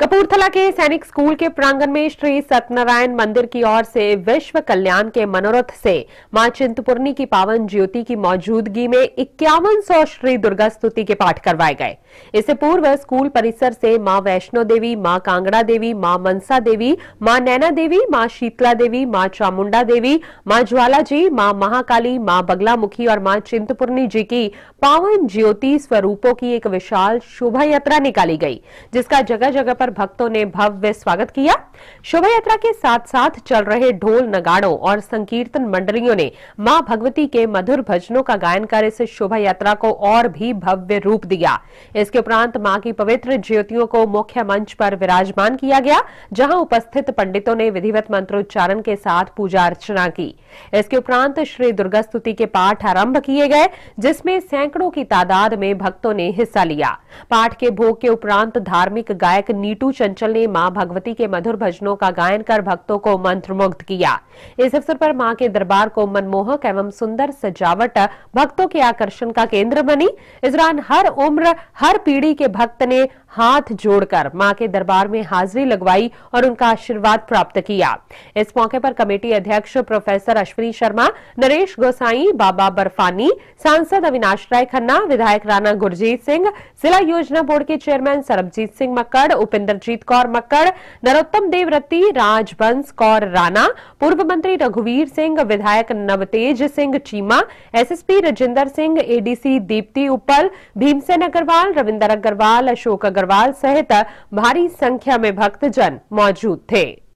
कपूरथला के सैनिक स्कूल के प्रांगण में श्री सत्यनारायण मंदिर की ओर से विश्व कल्याण के मनोरथ से मां चिंतपूर्णी की पावन ज्योति की मौजूदगी में इक्यावन सौ श्री दुर्गा स्तुति के पाठ करवाए गए इससे पूर्व स्कूल परिसर से मां वैष्णो देवी मां कांगड़ा देवी मां मनसा देवी मां नैना देवी मां शीतला देवी मां चामुंडा देवी मां ज्वाला जी मां महाकाली मां बगलामुखी और मां चिंतपूर्णी जी की पावन ज्योति स्वरूपों की एक विशाल शोभा यात्रा निकाली गई जिसका जगह जगह पर पर भक्तों ने भव्य स्वागत किया शोभा यात्रा के साथ साथ चल रहे ढोल नगाड़ों और संकीर्तन मंडलियों ने मां भगवती के मधुर भजनों का गायन कर इस शोभा यात्रा को और भी भव्य रूप दिया इसके उपरांत मां की पवित्र ज्योतियों को मुख्य मंच पर विराजमान किया गया जहां उपस्थित पंडितों ने विधिवत मंत्रोच्चारण के साथ पूजा अर्चना की इसके उपरांत श्री दुर्गा स्तुति के पाठ आरंभ किए गए जिसमें सैकड़ों की तादाद में भक्तों ने हिस्सा लिया पाठ के भोग के उपरांत धार्मिक गायक नीट जीतू चंचल ने मां भगवती के मधुर भजनों का गायन कर भक्तों को मंत्रमुग्ध किया इस अवसर पर मां के दरबार को मनमोहक एवं सुंदर सजावट भक्तों के आकर्षण का केंद्र बनी इस दौरान हर उम्र हर पीढ़ी के भक्त ने हाथ जोड़कर मां के दरबार में हाजिरी लगवाई और उनका आशीर्वाद प्राप्त किया इस मौके पर कमेटी अध्यक्ष प्रोफेसर अश्विनी शर्मा नरेश गोसाई बाबा बर्फानी सांसद अविनाश राय खन्ना विधायक राणा गुरजीत सिंह जिला योजना बोर्ड के चेयरमैन सरबजीत सिंह मक्कड़ उपेंद्रजीत कौर मक्कड़ नरोत्तम देवरत्ती राजबंस कौर राणा पूर्व मंत्री रघुवीर सिंह विधायक नवतेज सिंह चीमा एसएसपी राजेंद्र सिंह एडीसी दीप्ति उपल भीमसेन अग्रवाल रविंदर अग्रवाल अशोक अग्रवाल अग्रवाल सहित भारी संख्या में भक्तजन मौजूद थे